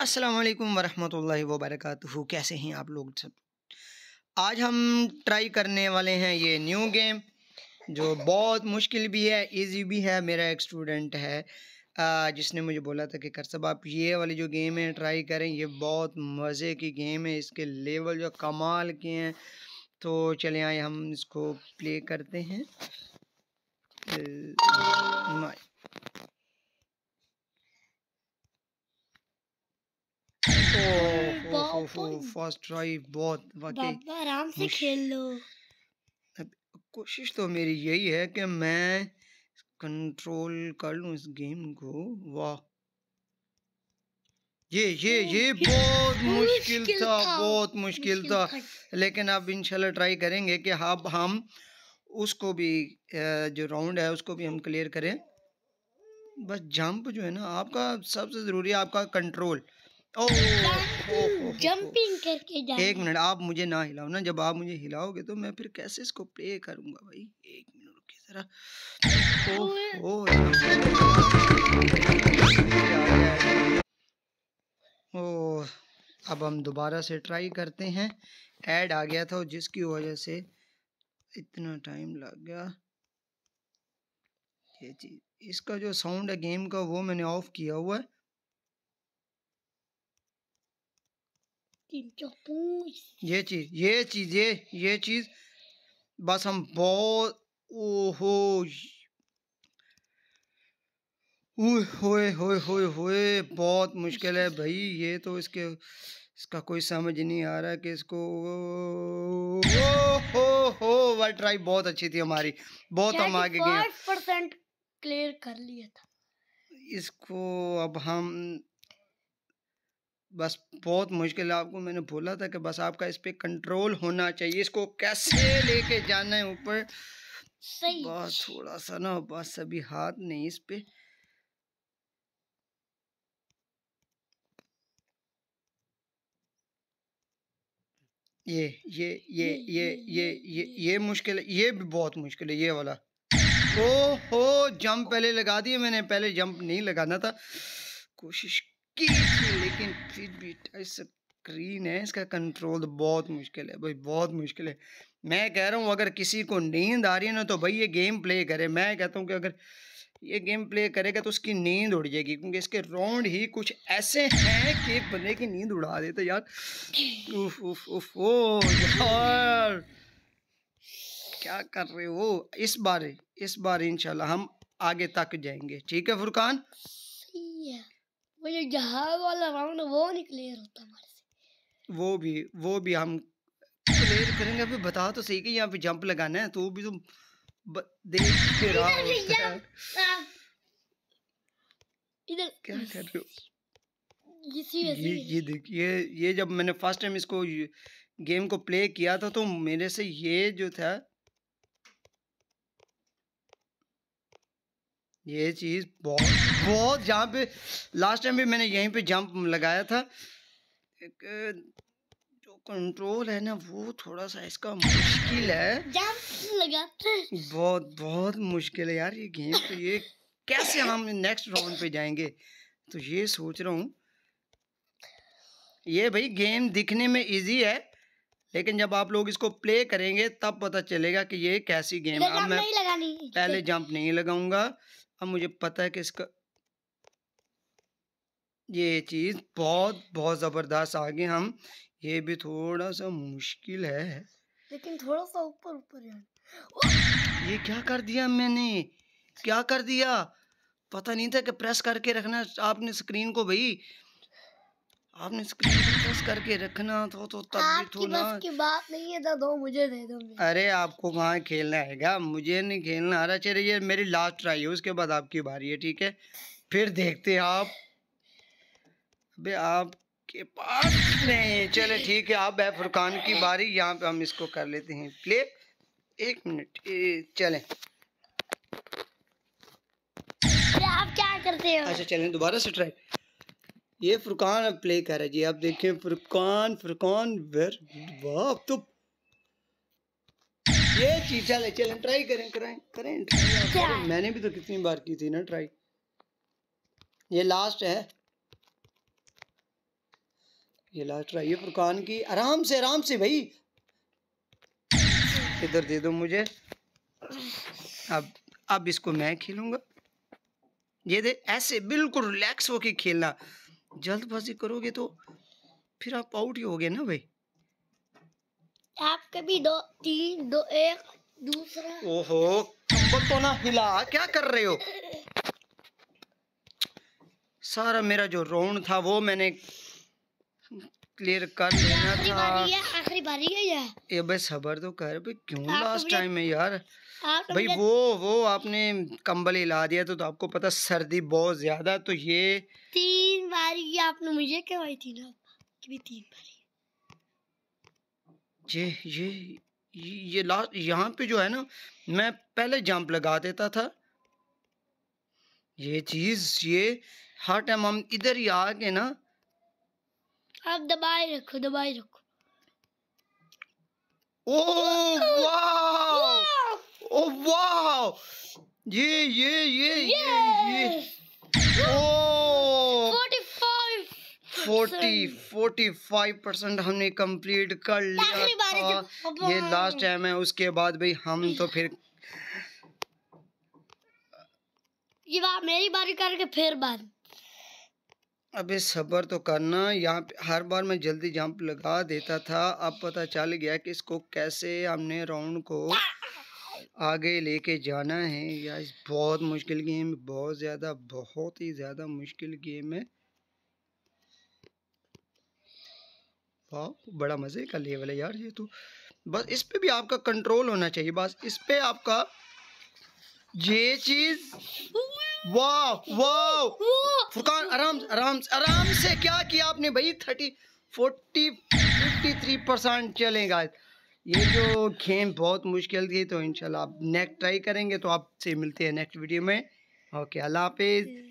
असलकम वरहमल वबरक कैसे हैं आप लोग सब आज हम ट्राई करने वाले हैं ये न्यू गेम जो बहुत मुश्किल भी है इजी भी है मेरा एक स्टूडेंट है जिसने मुझे बोला था कि कर सब आप ये वाली जो गेम है ट्राई करें ये बहुत मज़े की गेम है इसके लेवल जो कमाल के हैं तो चले आए हम इसको प्ले करते हैं ओहो फर्स्ट ड्राइव बहुत वाकई आराम से खेल लो अब कोशिश तो मेरी यही है कि मैं कंट्रोल कर लूं इस गेम को वाह ये ये ये बहुत मुश्किल था बहुत मुश्किल था लेकिन अब इंशाल्लाह ट्राई करेंगे कि अब हम उसको भी जो राउंड है उसको भी हम क्लियर करें बस जंप जो है ना आपका सबसे ज़रूरी है आपका कंट्रोल ओ, ओ, जंपिंग करके जा एक मिनट आप मुझे ना हिलाओ ना जब आप मुझे हिलाओगे तो मैं फिर कैसे इसको प्ले करूंगा भाई एक मिनट रुकिए जरा ओ ओ अब हम दोबारा से ट्राई करते हैं ऐड आ गया था जिसकी वजह से इतना टाइम लग गया ये चीज़ इसका जो साउंड है गेम का वो मैंने ऑफ़ किया हुआ है ये चीज़ ये चीज़ ये ये चीज़ बस हम बहुत ओहो होए होए होए होए बहुत मुश्किल है भाई ये तो इसके इसका कोई समझ नहीं आ रहा कि इसको ओ हो हो वह ट्राई बहुत अच्छी थी हमारी बहुत हम आगे गए परसेंट क्लियर कर लिया था इसको अब हम बस बहुत मुश्किल है आपको मैंने बोला था कि बस आपका इस पर कंट्रोल होना चाहिए इसको कैसे लेके जाना है ऊपर बस थोड़ा सा ना बस अभी हाथ नहीं इस पर ये ये ये ये ये ये ये मुश्किल है ये भी बहुत मुश्किल है ये वाला ओ हो जंप पहले लगा दिए मैंने पहले जंप नहीं लगाना था कोशिश की थी लेकिन फिर भी टच स्क्रीन है इसका कंट्रोल तो बहुत मुश्किल है भाई बहुत मुश्किल है मैं कह रहा हूँ अगर किसी को नींद आ रही है ना तो भाई ये गेम प्ले करे मैं कहता हूँ कि अगर ये गेम प्ले करेगा तो उसकी नींद उड़ जाएगी क्योंकि इसके राउंड ही कुछ ऐसे हैं कि बंदे की नींद उड़ा देते यार उफ उफ उफ ओ यार क्या कर रहे हो इस बार इस बार इंशाल्लाह हम आगे तक जाएंगे ठीक है फुरकान वो जो जहाज वाला राउंड वो नहीं क्लियर होता हमारे से वो भी वो भी हम क्लियर करेंगे अभी बता तो सही कि यहाँ पे जंप लगाना है तो भी तुम तो देख के रहा हो हाँ। इधर क्या कर रहे हो ये ये देख ये ये जब मैंने फर्स्ट टाइम इसको गेम को प्ले किया था तो मेरे से ये जो था ये चीज़ बहुत बहुत जहाँ पे लास्ट टाइम भी मैंने यहीं पे जंप लगाया था जो कंट्रोल है ना वो थोड़ा सा इसका मुश्किल है बहुत बहुत मुश्किल है यार ये गेम तो ये कैसे हम नेक्स्ट राउंड पे जाएंगे तो ये सोच रहा हूँ ये भाई गेम दिखने में इजी है लेकिन जब आप लोग इसको प्ले करेंगे तब पता चलेगा कि ये कैसी गेम है अब मैं पहले जंप नहीं लगाऊंगा अब मुझे पता है कि इसका ये चीज़ बहुत बहुत ज़बरदस्त आगे हम ये भी थोड़ा सा मुश्किल है लेकिन थोड़ा सा ऊपर ऊपर ये क्या कर दिया मैंने क्या कर दिया पता नहीं था कि प्रेस करके रखना आपने स्क्रीन को भाई आपने स्क्रीन करके रखना तो तो तब भी थोड़ा की बात नहीं है तो दो मुझे दे दो अरे आपको कहा खेलना है मुझे नहीं खेलना अरे चलिए अच्छा, ये मेरी लास्ट ट्राई है उसके बाद आपकी बारी है ठीक है फिर देखते हैं आप अबे आपके पास नहीं चले ठीक है आप है फुरकान की बारी यहाँ पे हम इसको कर लेते हैं प्ले एक मिनट चले आप क्या करते हैं अच्छा चले दोबारा से ट्राई ये फुरकान अब प्ले कर रहा जी आप देखें फुरकान फुरकान वेर वाह तो ये चीज चले चले ट्राई करें करें करें, मैंने भी तो कितनी बार की थी ना ट्राई ये लास्ट है ये लास्ट ट्राई ये फुरकान की आराम से आराम से भाई इधर दे दो मुझे अब अब इसको मैं खेलूंगा ये दे ऐसे बिल्कुल रिलैक्स होके खेलना जल्दबाजी करोगे तो फिर आप आउट ही होगे ना भाई आप कभी दो तीन दो एक दूसरा ओहो कंबल तो ना हिला क्या कर रहे हो सारा मेरा जो राउंड था वो मैंने क्लियर कर लेना था आखिरी बारी है यार ये भाई सबर तो कर भाई क्यों लास्ट टाइम है यार भाई वो वो आपने कंबल हिला दिया तो, तो आपको पता सर्दी बहुत ज्यादा तो ये तीन बारी आपने मुझे करवाई थी ना कि भी तीन बारी ये ये ये लास्ट यहाँ पे जो है ना मैं पहले जंप लगा देता था ये चीज़ ये हर टाइम हम इधर ही आके ना अब दबाए रखो दबाए रखो ओ वाह ओ वाह ये ये ये ये ये ओ 45 परसेंट हमने कंप्लीट कर लिया था ये लास्ट टाइम है उसके बाद भाई हम तो फिर ये बात मेरी बारी करके फिर बात अबे सब्र तो करना यहाँ पे हर बार मैं जल्दी जंप लगा देता था अब पता चल गया कि इसको कैसे हमने राउंड को आगे लेके जाना है यार बहुत मुश्किल गेम बहुत ज़्यादा बहुत ही ज़्यादा मुश्किल गेम है वाह बड़ा मज़े का लेवल है यार ये तो बस इस पे भी आपका कंट्रोल होना चाहिए बस इस पे आपका ये चीज़ वाह वाह फुरकान आराम आराम आराम से क्या किया आपने भाई thirty forty fifty three percent चलेगा ये जो गेम बहुत मुश्किल थी तो इनशाला आप नेक्स्ट ट्राई करेंगे तो आपसे मिलते हैं नेक्स्ट वीडियो में ओके अल्लाह हाफिज़